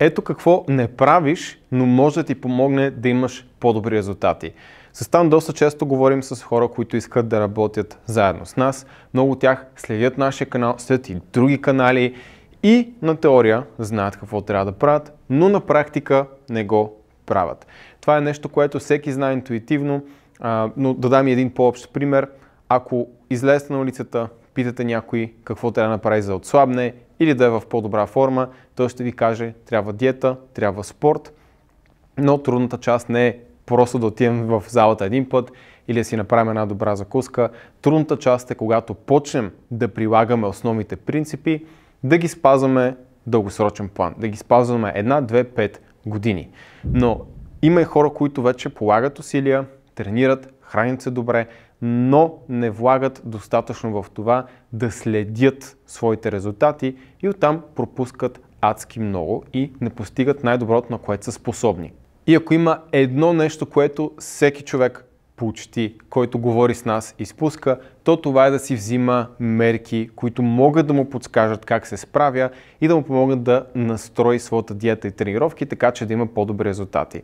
Ето какво не правиш, но може да ти помогне да имаш по-добри резултати. С там доста често говорим с хора, които искат да работят заедно с нас. Много от тях следят нашия канал, следят и други канали и на теория знаят какво трябва да правят, но на практика не го правят. Това е нещо, което всеки знае интуитивно, но да дам един по-общ пример. Ако излезете на улицата, питате някой какво трябва да направи за отслабне или да е в по-добра форма, той ще ви каже трябва диета, трябва спорт, но трудната част не е просто да отидем в залата един път или да си направим една добра закуска. Трудната част е когато почнем да прилагаме основните принципи, да ги спазваме дългосрочен план, да ги спазваме една, две, пет години. Но има и хора, които вече полагат усилия, тренират, хранят се добре, но не влагат достатъчно в това да следят своите резултати и оттам пропускат адски много и не постигат най-доброто, на което са способни. И ако има едно нещо, което всеки човек почти, който говори с нас, изпуска, то това е да си взима мерки, които могат да му подскажат как се справя и да му помогнат да настрои своята диета и тренировки, така че да има по-добри резултати.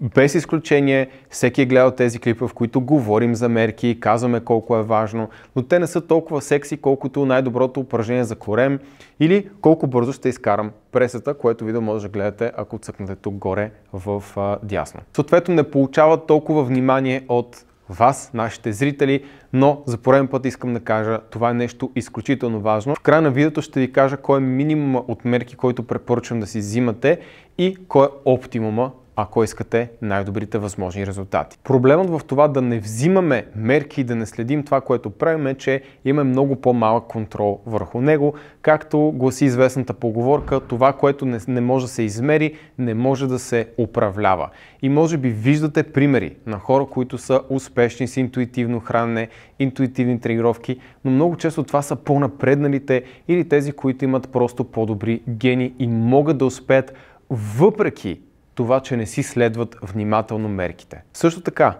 Без изключение, всеки е гледал тези клипа, в които говорим за мерки, казваме колко е важно, но те не са толкова секси, колкото най-доброто упражнение за корем или колко бързо ще изкарам пресата, което видео може да гледате, ако цъкнете тук горе в а, дясно. Съответно, не получават толкова внимание от вас, нашите зрители, но за пореден път искам да кажа, това е нещо изключително важно. В края на видеото ще ви кажа кой е минимума от мерки, който препоръчвам да си взимате и кой е оптимума, ако искате най-добрите възможни резултати. Проблемът в това да не взимаме мерки и да не следим това, което правим е, че имаме много по-малък контрол върху него, както гласи известната поговорка, това, което не, не може да се измери, не може да се управлява. И може би виждате примери на хора, които са успешни с интуитивно хранене, интуитивни тренировки, но много често това са по-напредналите или тези, които имат просто по-добри гени и могат да успеят въпреки това, че не си следват внимателно мерките. Също така,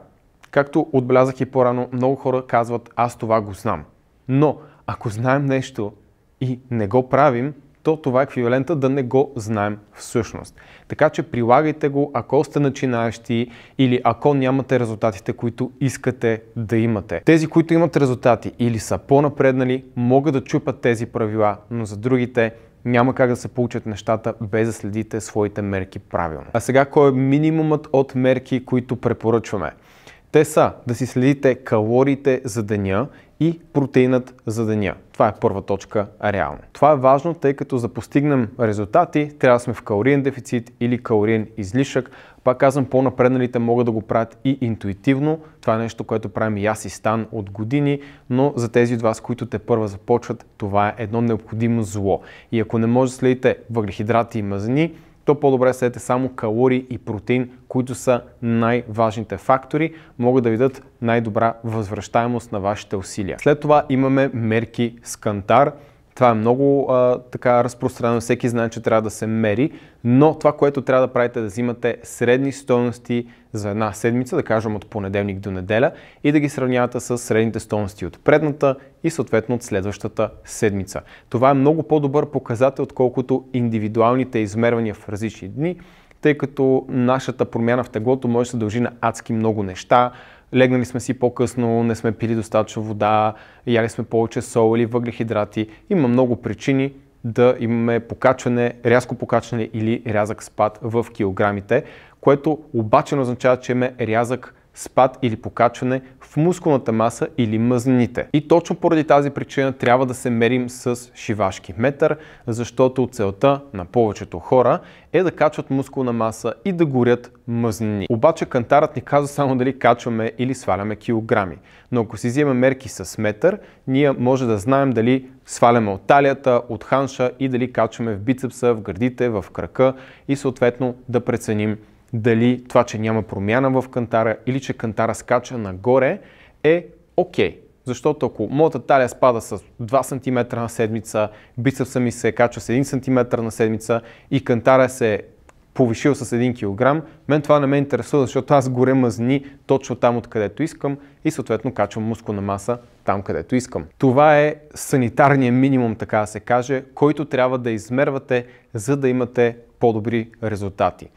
както отбелязах и по-рано, много хора казват аз това го знам. Но ако знаем нещо и не го правим, то това е еквивалента да не го знаем всъщност. Така че прилагайте го, ако сте начинаещи или ако нямате резултатите, които искате да имате. Тези, които имат резултати или са по-напреднали, могат да чупат тези правила, но за другите – няма как да се получат нещата без да следите своите мерки правилно. А сега кой е минимумът от мерки, които препоръчваме? Те са да си следите калориите за деня и протеинът за деня. Това е първа точка реално. Това е важно, тъй като за постигнем резултати трябва да сме в калориен дефицит или калориен излишък. Пак казвам, по-напредналите могат да го правят и интуитивно. Това е нещо, което правим и аз и Стан от години, но за тези от вас, които те първа започват, това е едно необходимо зло. И ако не може да следите въглехидрати и мазнини, то по-добре седете само калории и протеин, които са най-важните фактори, могат да ви дадат най-добра възвръщаемост на вашите усилия. След това имаме мерки с кантар, това е много а, така разпространено, всеки знае, че трябва да се мери, но това, което трябва да правите е да взимате средни стоености за една седмица, да кажем от понеделник до неделя и да ги сравнявате с средните стоености от предната и съответно от следващата седмица. Това е много по-добър показател, отколкото индивидуалните измервания в различни дни, тъй като нашата промяна в теглото може да се дължи на адски много неща, легнали сме си по-късно, не сме пили достатъчно вода, яли сме повече сол или въглехидрати. Има много причини да имаме покачване, рязко покачване или рязък спад в килограмите, което обаче не означава, че имаме рязък спад или покачване в мускулната маса или мъзнините. И точно поради тази причина трябва да се мерим с шивашки метър, защото целта на повечето хора е да качват мускулна маса и да горят мъзнини. Обаче кантарът ни казва само дали качваме или сваляме килограми. Но ако си вземем мерки с метър, ние може да знаем дали сваляме от талията, от ханша и дали качваме в бицепса, в гърдите, в крака и съответно да преценим дали това, че няма промяна в кантара или че кантара скача нагоре е окей. Okay. Защото ако моята талия спада с 2 см на седмица, бицепса ми се качва с 1 см на седмица и кантара се е повишил с 1 кг, мен това не ме интересува, защото аз горе мазни точно там, откъдето искам и съответно качвам мускулна маса там, където искам. Това е санитарният минимум, така да се каже, който трябва да измервате, за да имате по-добри резултати.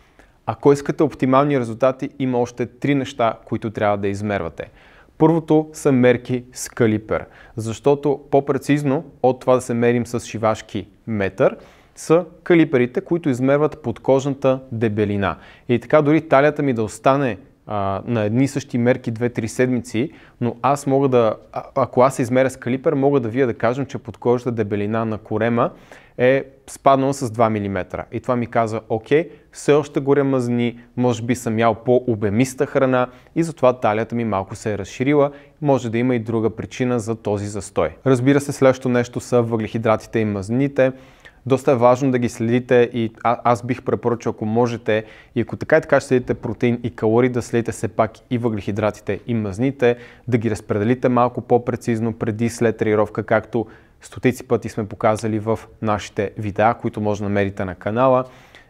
Ако искате оптимални резултати, има още три неща, които трябва да измервате. Първото са мерки с калипер, защото по-прецизно от това да се мерим с шивашки метър, са калиперите, които измерват подкожната дебелина. И така дори талията ми да остане а, на едни същи мерки 2-3 седмици, но аз мога да, ако аз се измеря с калипер, мога да вия да кажем, че подкожната дебелина на корема е спаднала с 2 мм. И това ми казва, окей, все още горя мазни, може би съм ял по-обемиста храна и затова талията ми малко се е разширила. Може да има и друга причина за този застой. Разбира се, следващото нещо са въглехидратите и мазните доста е важно да ги следите и а, аз бих препоръчал, ако можете и ако така и така ще следите протеин и калории, да следите все пак и въглехидратите и мазните, да ги разпределите малко по-прецизно преди и след тренировка, както стотици пъти сме показали в нашите видеа, които може да намерите на канала,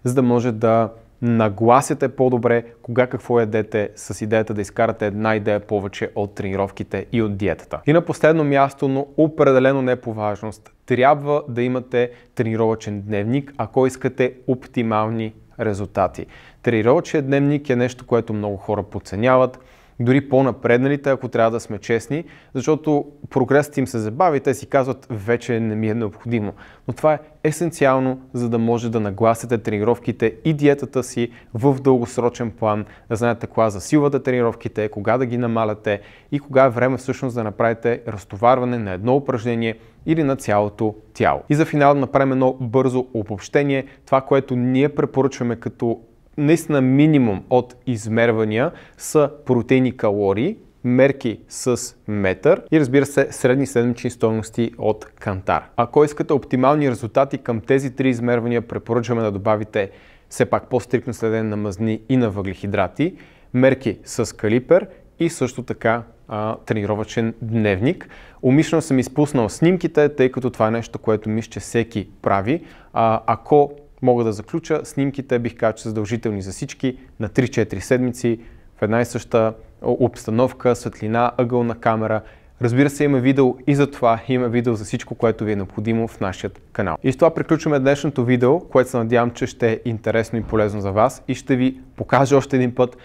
за да може да нагласяте по-добре кога какво ядете с идеята да изкарате една идея повече от тренировките и от диетата. И на последно място, но определено не по важност, трябва да имате тренировъчен дневник, ако искате оптимални резултати. Тренировъчен дневник е нещо, което много хора подценяват дори по-напредналите, ако трябва да сме честни, защото прогресът им се забави и те си казват, вече не ми е необходимо. Но това е есенциално, за да може да нагласите тренировките и диетата си в дългосрочен план, да знаете кога засилвате тренировките, кога да ги намаляте и кога е време всъщност да направите разтоварване на едно упражнение или на цялото тяло. И за финал да направим едно бързо обобщение. Това, което ние препоръчваме като наистина минимум от измервания са протеини калории, мерки с метър и разбира се средни седмични стоености от кантар. Ако искате оптимални резултати към тези три измервания, препоръчваме да добавите все пак по-стрикно следене на мазни и на въглехидрати, мерки с калипер и също така а, тренировачен дневник. Умишлено съм изпуснал снимките, тъй като това е нещо, което мисля, че всеки прави. А, ако мога да заключа, снимките бих казал, че са задължителни за всички на 3-4 седмици в една и съща обстановка, светлина, ъгълна камера. Разбира се, има видео и за това, има видео за всичко, което ви е необходимо в нашия канал. И с това приключваме днешното видео, което се надявам, че ще е интересно и полезно за вас и ще ви покажа още един път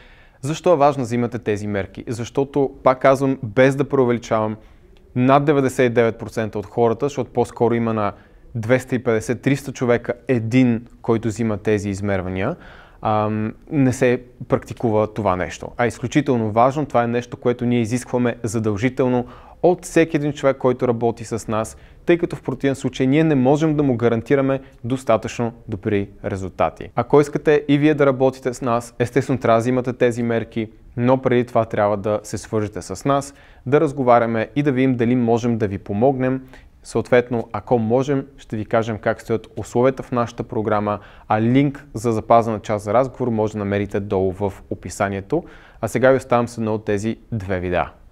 защо е важно да взимате тези мерки. Защото, пак казвам, без да преувеличавам, над 99% от хората, защото по-скоро има на 250-300 човека един, който взима тези измервания, ам, не се практикува това нещо. А изключително важно, това е нещо, което ние изискваме задължително от всеки един човек, който работи с нас, тъй като в противен случай ние не можем да му гарантираме достатъчно добри резултати. Ако искате и вие да работите с нас, естествено трябва да взимате тези мерки, но преди това трябва да се свържете с нас, да разговаряме и да видим дали можем да ви помогнем Съответно, ако можем, ще ви кажем как стоят условията в нашата програма, а линк за запазена част за разговор може да намерите долу в описанието. А сега ви оставам с едно от тези две видеа.